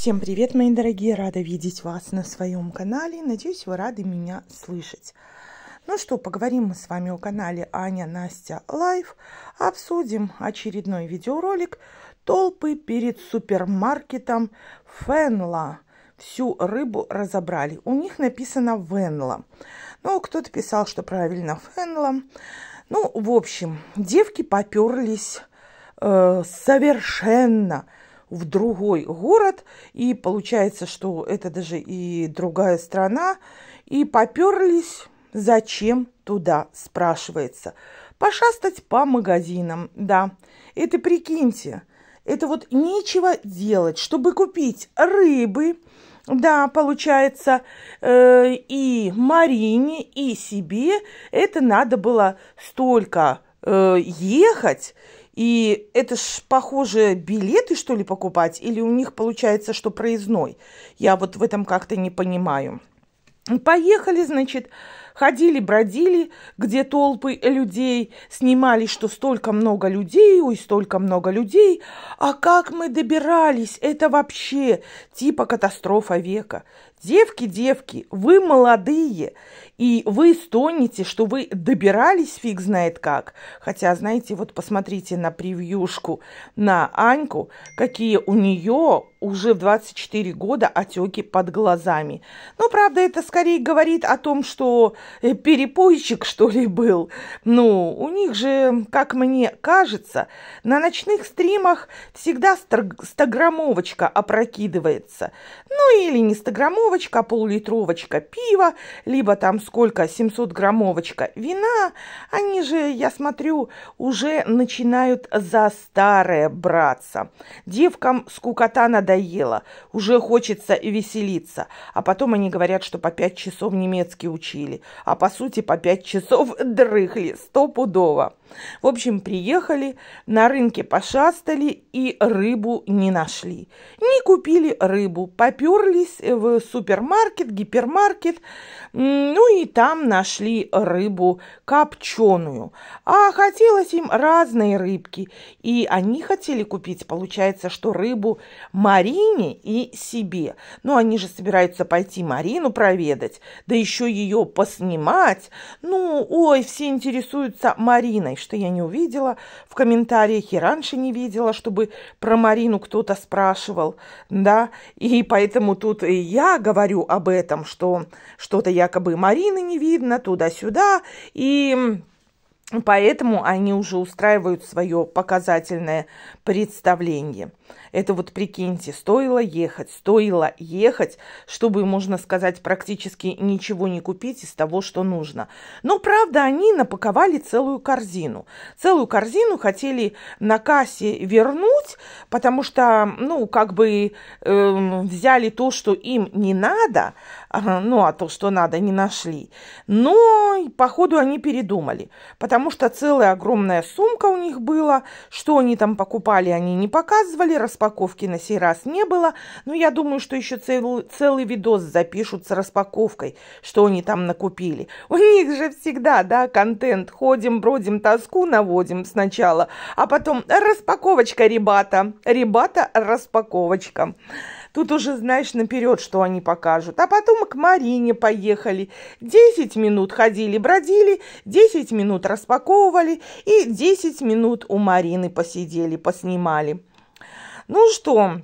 Всем привет, мои дорогие! Рада видеть вас на своем канале. Надеюсь, вы рады меня слышать. Ну что, поговорим мы с вами о канале Аня Настя Лайф. Обсудим очередной видеоролик «Толпы перед супермаркетом Фенла». Всю рыбу разобрали. У них написано «Венла». Ну, кто-то писал, что правильно «Фенла». Ну, в общем, девки поперлись э, совершенно – в другой город, и получается, что это даже и другая страна, и поперлись зачем туда, спрашивается. Пошастать по магазинам, да. Это прикиньте, это вот нечего делать, чтобы купить рыбы, да, получается, э, и Марине, и себе это надо было столько э, ехать и это ж, похоже, билеты, что ли, покупать? Или у них получается, что проездной? Я вот в этом как-то не понимаю. Поехали, значит, ходили, бродили, где толпы людей, снимали, что столько много людей, ой, столько много людей. А как мы добирались? Это вообще типа катастрофа века. Девки, девки, вы молодые, и вы стонете, что вы добирались фиг знает как. Хотя, знаете, вот посмотрите на превьюшку, на Аньку, какие у нее уже в 24 года отеки под глазами. Но, ну, правда, это скорее говорит о том, что э, перепойчик, что ли, был. Ну, у них же, как мне кажется, на ночных стримах всегда 100-граммовочка опрокидывается. Ну, или не 100-граммовочка, а полулитровочка пива, либо там сколько, 700-граммовочка вина. Они же, я смотрю, уже начинают за старое браться. Девкам скукота надо надоело, уже хочется и веселиться. А потом они говорят, что по пять часов немецкий учили, а по сути по пять часов дрыхли стопудово. В общем, приехали, на рынке пошастали и рыбу не нашли. Не купили рыбу, поперлись в супермаркет, гипермаркет, ну и там нашли рыбу копченую. А хотелось им разные рыбки, и они хотели купить, получается, что рыбу моря Марине и себе. Ну, они же собираются пойти Марину проведать, да еще ее поснимать. Ну, ой, все интересуются Мариной, что я не увидела в комментариях и раньше не видела, чтобы про Марину кто-то спрашивал, да. И поэтому тут и я говорю об этом, что что-то якобы Марины не видно туда-сюда, и... Поэтому они уже устраивают свое показательное представление. Это вот прикиньте, стоило ехать, стоило ехать, чтобы, можно сказать, практически ничего не купить из того, что нужно. Но, правда, они напаковали целую корзину. Целую корзину хотели на кассе вернуть, потому что, ну, как бы э, взяли то, что им не надо, а, ну, а то, что надо, не нашли. Но, походу, они передумали, потому что целая огромная сумка у них была, что они там покупали, они не показывали, распаковки на сей раз не было, но я думаю, что еще целый, целый видос запишут с распаковкой, что они там накупили. У них же всегда, да, контент. Ходим, бродим, тоску наводим сначала, а потом распаковочка, ребята. Ребята, распаковочка. Тут уже знаешь наперед, что они покажут. А потом к Марине поехали. Десять минут ходили, бродили, десять минут распаковывали и десять минут у Марины посидели, поснимали. Ну что,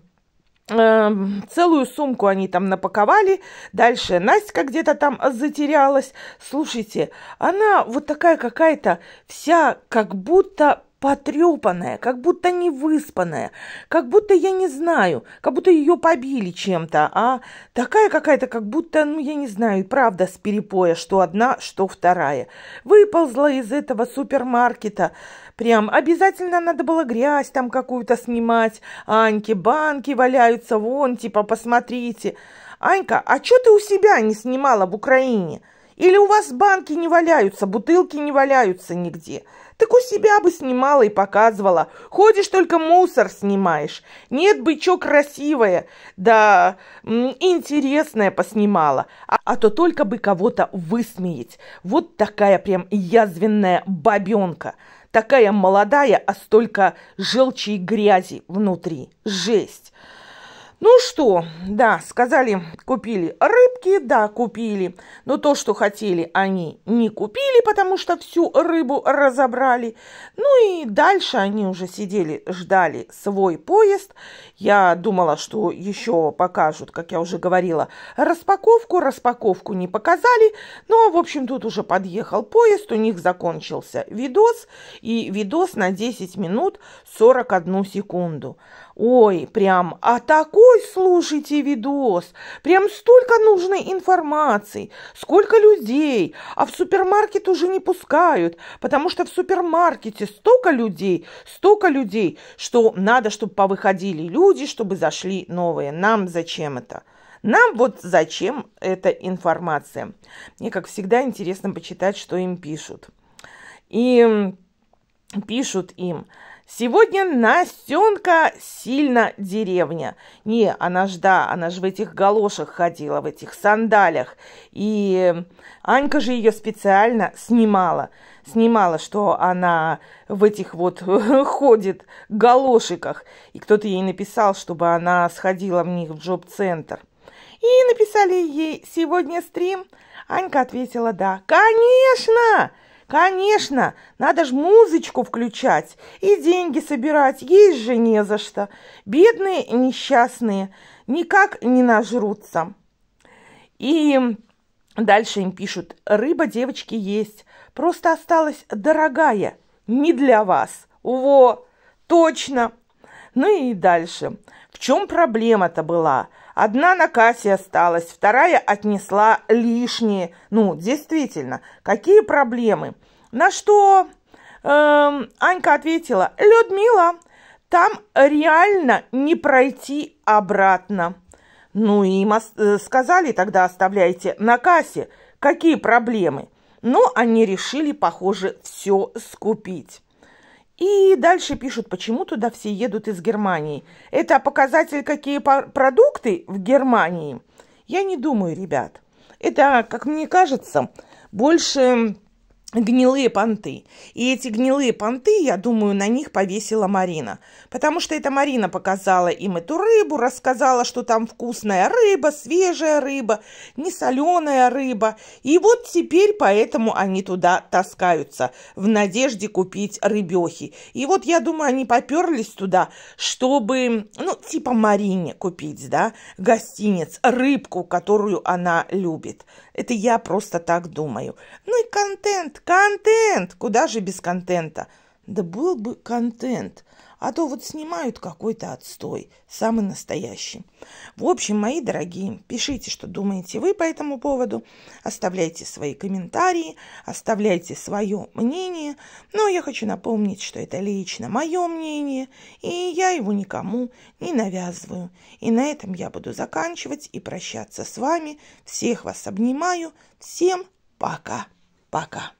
эм, целую сумку они там напаковали. Дальше Настя где-то там затерялась. Слушайте, она вот такая какая-то вся как будто потрепанная, как будто не выспанная, как будто я не знаю, как будто ее побили чем-то, а такая какая-то, как будто, ну я не знаю, правда с перепоя, что одна, что вторая. Выползла из этого супермаркета, Прям обязательно надо было грязь там какую-то снимать. Аньки банки валяются вон, типа, посмотрите. Анька, а что ты у себя не снимала в Украине? Или у вас банки не валяются, бутылки не валяются нигде? Так у себя бы снимала и показывала. Ходишь, только мусор снимаешь. Нет бы чё красивое, да интересное поснимала. А, а то только бы кого-то высмеять. Вот такая прям язвенная бабенка. Такая молодая, а столько желчи и грязи внутри. Жесть. Ну что, да, сказали, купили рыбки, да, купили. Но то, что хотели, они не купили, потому что всю рыбу разобрали. Ну и дальше они уже сидели, ждали свой поезд. Я думала, что еще покажут, как я уже говорила, распаковку. Распаковку не показали. Ну, а в общем, тут уже подъехал поезд, у них закончился видос. И видос на 10 минут 41 секунду. Ой, прям, а такой, слушайте, видос, прям столько нужной информации, сколько людей, а в супермаркет уже не пускают, потому что в супермаркете столько людей, столько людей, что надо, чтобы повыходили люди, чтобы зашли новые. Нам зачем это? Нам вот зачем эта информация? Мне, как всегда, интересно почитать, что им пишут. И пишут им, Сегодня Настенка сильно деревня. Не, она ж да, она же в этих галошах ходила, в этих сандалях. И Анька же ее специально снимала. Снимала, что она в этих вот ходит галошиках. И кто-то ей написал, чтобы она сходила в них в джоб-центр. И написали ей «Сегодня стрим?» Анька ответила «Да». «Конечно!» Конечно, надо ж музычку включать и деньги собирать, есть же не за что. Бедные и несчастные никак не нажрутся. И дальше им пишут, рыба девочки есть, просто осталась дорогая, не для вас. Во, точно. Ну и дальше. В чем проблема-то была? Одна на кассе осталась, вторая отнесла лишние. Ну, действительно, какие проблемы? На что эм, Анька ответила, Людмила, там реально не пройти обратно. Ну, им э, сказали тогда оставляйте на кассе. Какие проблемы? Но ну, они решили, похоже, все скупить. И дальше пишут, почему туда все едут из Германии. Это показатель, какие продукты в Германии. Я не думаю, ребят. Это, как мне кажется, больше гнилые понты. И эти гнилые понты, я думаю, на них повесила Марина. Потому что эта Марина показала им эту рыбу, рассказала, что там вкусная рыба, свежая рыба, не соленая рыба. И вот теперь поэтому они туда таскаются в надежде купить рыбехи. И вот я думаю, они поперлись туда, чтобы, ну, типа Марине купить, да, гостиниц, рыбку, которую она любит. Это я просто так думаю. Ну и контент Контент, Куда же без контента? Да был бы контент. А то вот снимают какой-то отстой, самый настоящий. В общем, мои дорогие, пишите, что думаете вы по этому поводу, оставляйте свои комментарии, оставляйте свое мнение. Но я хочу напомнить, что это лично мое мнение, и я его никому не навязываю. И на этом я буду заканчивать и прощаться с вами. Всех вас обнимаю. Всем пока. Пока.